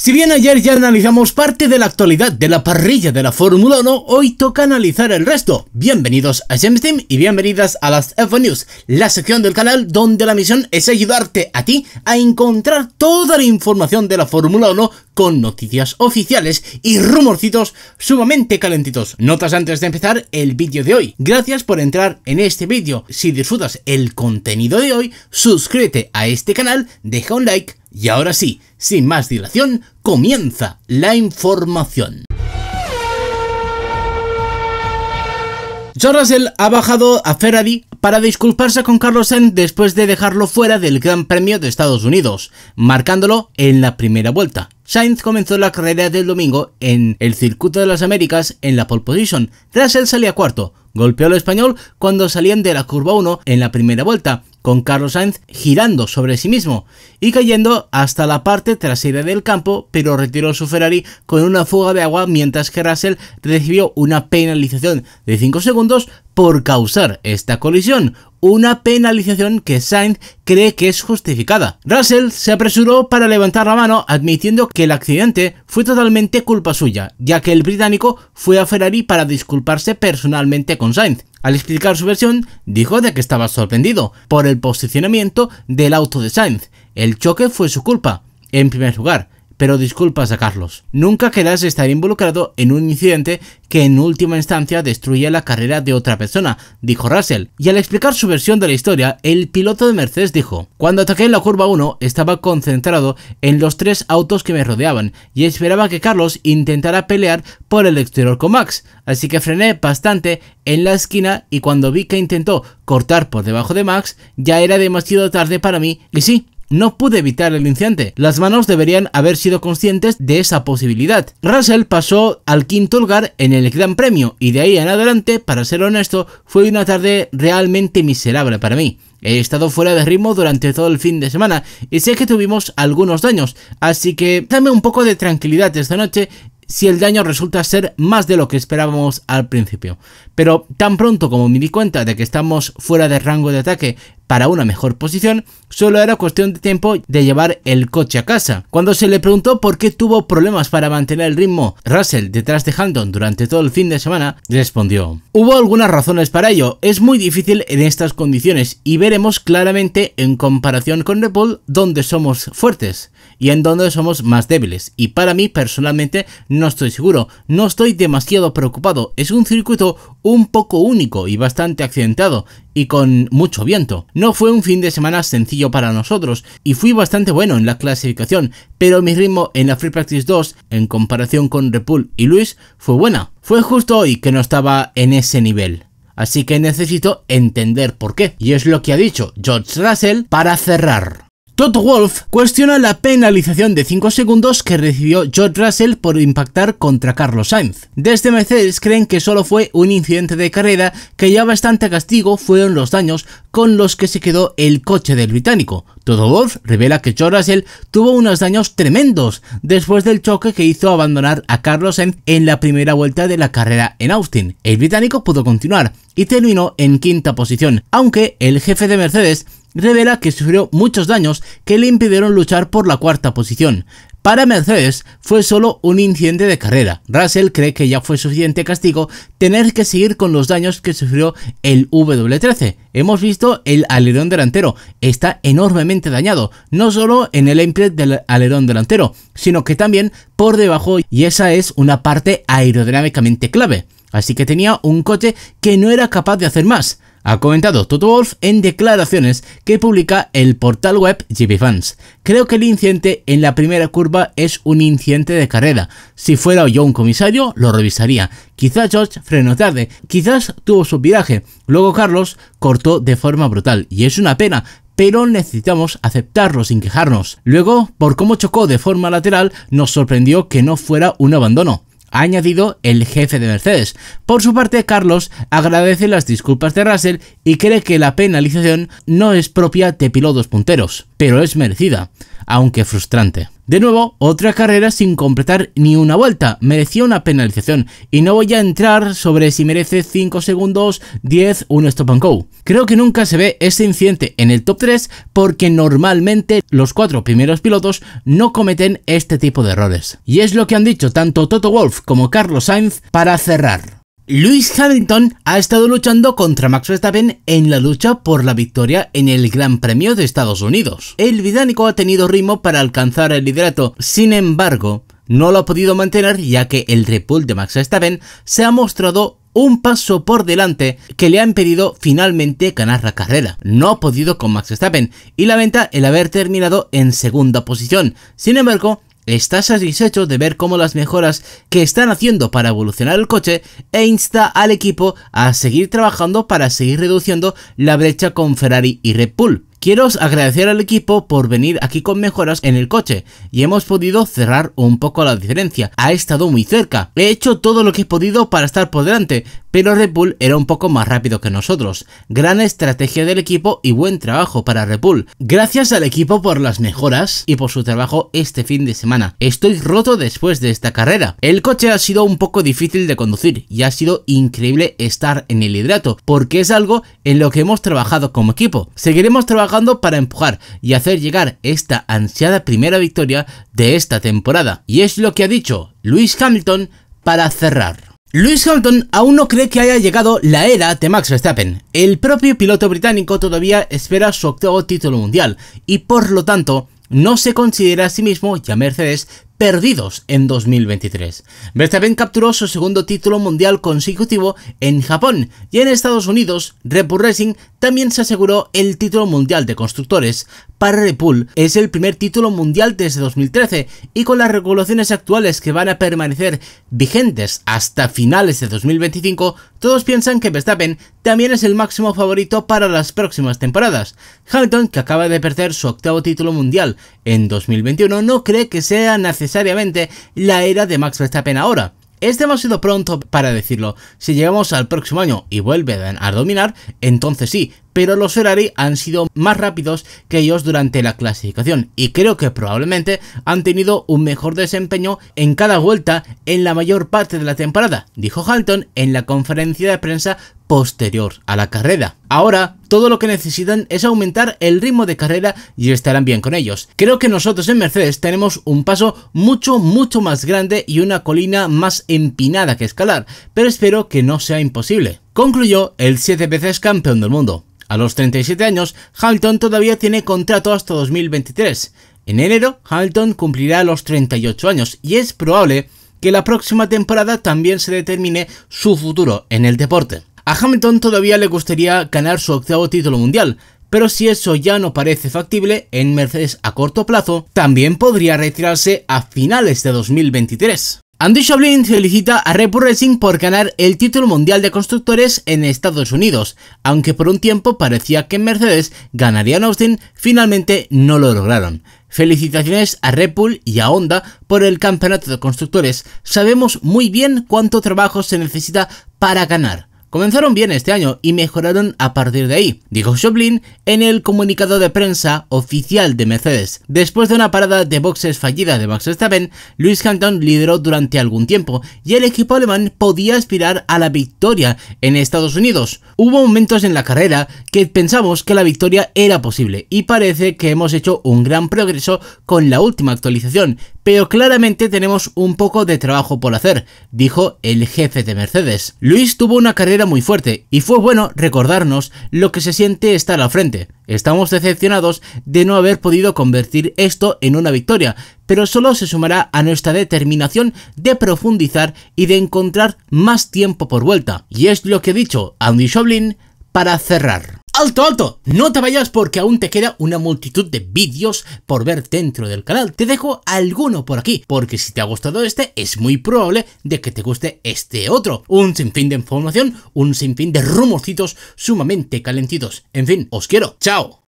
Si bien ayer ya analizamos parte de la actualidad de la parrilla de la Fórmula 1, hoy toca analizar el resto. Bienvenidos a James Team y bienvenidas a las f News, la sección del canal donde la misión es ayudarte a ti a encontrar toda la información de la Fórmula 1 con noticias oficiales y rumorcitos sumamente calentitos. Notas antes de empezar el vídeo de hoy. Gracias por entrar en este vídeo. Si disfrutas el contenido de hoy, suscríbete a este canal, deja un like, y ahora sí, sin más dilación, comienza la información. john Russell ha bajado a Ferrari para disculparse con Carlos Sainz después de dejarlo fuera del Gran Premio de Estados Unidos, marcándolo en la primera vuelta. Sainz comenzó la carrera del domingo en el Circuito de las Américas en la pole position. Russell salía cuarto, golpeó al español cuando salían de la curva 1 en la primera vuelta con Carlos Sainz girando sobre sí mismo y cayendo hasta la parte trasera del campo, pero retiró su Ferrari con una fuga de agua mientras que Russell recibió una penalización de 5 segundos por causar esta colisión, una penalización que Sainz cree que es justificada. Russell se apresuró para levantar la mano admitiendo que el accidente fue totalmente culpa suya, ya que el británico fue a Ferrari para disculparse personalmente con Sainz. Al explicar su versión, dijo de que estaba sorprendido por el posicionamiento del auto de Sainz. El choque fue su culpa, en primer lugar, pero disculpas a Carlos. Nunca querrás estar involucrado en un incidente que en última instancia destruye la carrera de otra persona, dijo Russell. Y al explicar su versión de la historia, el piloto de Mercedes dijo, cuando ataqué en la curva 1 estaba concentrado en los tres autos que me rodeaban y esperaba que Carlos intentara pelear por el exterior con Max, así que frené bastante en la esquina y cuando vi que intentó cortar por debajo de Max, ya era demasiado tarde para mí y sí, no pude evitar el incidente. Las manos deberían haber sido conscientes de esa posibilidad. Russell pasó al quinto lugar en el Gran Premio y de ahí en adelante, para ser honesto, fue una tarde realmente miserable para mí. He estado fuera de ritmo durante todo el fin de semana y sé que tuvimos algunos daños, así que dame un poco de tranquilidad esta noche si el daño resulta ser más de lo que esperábamos al principio pero tan pronto como me di cuenta de que estamos fuera de rango de ataque para una mejor posición, solo era cuestión de tiempo de llevar el coche a casa. Cuando se le preguntó por qué tuvo problemas para mantener el ritmo Russell detrás de Hamilton durante todo el fin de semana, respondió, hubo algunas razones para ello, es muy difícil en estas condiciones y veremos claramente en comparación con Red Bull dónde somos fuertes y en dónde somos más débiles. Y para mí personalmente no estoy seguro, no estoy demasiado preocupado, es un circuito un poco único y bastante accidentado, y con mucho viento. No fue un fin de semana sencillo para nosotros, y fui bastante bueno en la clasificación, pero mi ritmo en la Free Practice 2, en comparación con Repul y Luis, fue buena. Fue justo hoy que no estaba en ese nivel. Así que necesito entender por qué. Y es lo que ha dicho George Russell para cerrar. Todd Wolf cuestiona la penalización de 5 segundos que recibió George Russell por impactar contra Carlos Sainz. Desde Mercedes creen que solo fue un incidente de carrera que ya bastante castigo fueron los daños con los que se quedó el coche del británico, todo Wolf revela que Russell tuvo unos daños tremendos después del choque que hizo abandonar a Carlos Sainz en la primera vuelta de la carrera en Austin. El británico pudo continuar y terminó en quinta posición, aunque el jefe de Mercedes revela que sufrió muchos daños que le impidieron luchar por la cuarta posición. Para Mercedes fue solo un incidente de carrera. Russell cree que ya fue suficiente castigo tener que seguir con los daños que sufrió el W13. Hemos visto el alerón delantero, está enormemente dañado, no solo en el empleo del alerón delantero, sino que también por debajo y esa es una parte aerodinámicamente clave. Así que tenía un coche que no era capaz de hacer más. Ha comentado Toto Wolf en declaraciones que publica el portal web GPFans. Creo que el incidente en la primera curva es un incidente de carrera. Si fuera yo un comisario, lo revisaría. Quizás George frenó tarde, quizás tuvo su viraje. Luego Carlos cortó de forma brutal. Y es una pena, pero necesitamos aceptarlo sin quejarnos. Luego, por cómo chocó de forma lateral, nos sorprendió que no fuera un abandono ha añadido el jefe de Mercedes. Por su parte, Carlos agradece las disculpas de Russell y cree que la penalización no es propia de pilotos punteros, pero es merecida aunque frustrante. De nuevo, otra carrera sin completar ni una vuelta, merecía una penalización, y no voy a entrar sobre si merece 5 segundos, 10, un stop and go. Creo que nunca se ve este incidente en el top 3 porque normalmente los cuatro primeros pilotos no cometen este tipo de errores. Y es lo que han dicho tanto Toto Wolf como Carlos Sainz para cerrar. Lewis Hamilton ha estado luchando contra Max Verstappen en la lucha por la victoria en el Gran Premio de Estados Unidos. El británico ha tenido ritmo para alcanzar el liderato, sin embargo, no lo ha podido mantener ya que el repul de Max Verstappen se ha mostrado un paso por delante que le ha impedido finalmente ganar la carrera. No ha podido con Max Verstappen y lamenta el haber terminado en segunda posición. Sin embargo, está satisfecho de ver cómo las mejoras que están haciendo para evolucionar el coche e insta al equipo a seguir trabajando para seguir reduciendo la brecha con Ferrari y Red Bull. Quiero agradecer al equipo por venir aquí con mejoras en el coche y hemos podido cerrar un poco la diferencia, ha estado muy cerca, he hecho todo lo que he podido para estar por delante, pero Red Bull era un poco más rápido que nosotros. Gran estrategia del equipo y buen trabajo para Red Bull. Gracias al equipo por las mejoras y por su trabajo este fin de semana. Estoy roto después de esta carrera. El coche ha sido un poco difícil de conducir y ha sido increíble estar en el hidrato, porque es algo en lo que hemos trabajado como equipo. Seguiremos trabajando para empujar y hacer llegar esta ansiada primera victoria de esta temporada. Y es lo que ha dicho Luis Hamilton para cerrar. Lewis Hamilton aún no cree que haya llegado la era de Max Verstappen. El propio piloto británico todavía espera su octavo título mundial y por lo tanto no se considera a sí mismo y a Mercedes perdidos en 2023. Verstappen capturó su segundo título mundial consecutivo en Japón y en Estados Unidos Red Racing también se aseguró el título mundial de constructores. Para Red Bull es el primer título mundial desde 2013 y con las regulaciones actuales que van a permanecer vigentes hasta finales de 2025, todos piensan que Verstappen también es el máximo favorito para las próximas temporadas. Hamilton, que acaba de perder su octavo título mundial en 2021, no cree que sea necesariamente la era de Max Verstappen ahora. Es demasiado pronto para decirlo. Si llegamos al próximo año y vuelven a dominar, entonces sí, pero los Ferrari han sido más rápidos que ellos durante la clasificación y creo que probablemente han tenido un mejor desempeño en cada vuelta en la mayor parte de la temporada, dijo Halton en la conferencia de prensa posterior a la carrera. Ahora, todo lo que necesitan es aumentar el ritmo de carrera y estarán bien con ellos. Creo que nosotros en Mercedes tenemos un paso mucho, mucho más grande y una colina más empinada que escalar, pero espero que no sea imposible. Concluyó el siete veces campeón del mundo. A los 37 años, Hamilton todavía tiene contrato hasta 2023. En enero, Hamilton cumplirá los 38 años y es probable que la próxima temporada también se determine su futuro en el deporte. A Hamilton todavía le gustaría ganar su octavo título mundial, pero si eso ya no parece factible en Mercedes a corto plazo, también podría retirarse a finales de 2023. Andy Shoblin felicita a Red Bull Racing por ganar el título mundial de constructores en Estados Unidos, aunque por un tiempo parecía que Mercedes ganaría en Austin, finalmente no lo lograron. Felicitaciones a Red Bull y a Honda por el campeonato de constructores, sabemos muy bien cuánto trabajo se necesita para ganar. Comenzaron bien este año y mejoraron a partir de ahí, dijo Joplin en el comunicado de prensa oficial de Mercedes. Después de una parada de boxes fallida de Max Verstappen, Lewis Hamilton lideró durante algún tiempo y el equipo alemán podía aspirar a la victoria en Estados Unidos. Hubo momentos en la carrera que pensamos que la victoria era posible y parece que hemos hecho un gran progreso con la última actualización, pero claramente tenemos un poco de trabajo por hacer, dijo el jefe de Mercedes. Luis tuvo una carrera muy fuerte y fue bueno recordarnos lo que se siente estar al frente. Estamos decepcionados de no haber podido convertir esto en una victoria, pero solo se sumará a nuestra determinación de profundizar y de encontrar más tiempo por vuelta. Y es lo que he dicho Andy Shoblin para cerrar. ¡Alto, alto! No te vayas porque aún te queda una multitud de vídeos por ver dentro del canal. Te dejo alguno por aquí, porque si te ha gustado este, es muy probable de que te guste este otro. Un sinfín de información, un sinfín de rumorcitos sumamente calentitos. En fin, os quiero. ¡Chao!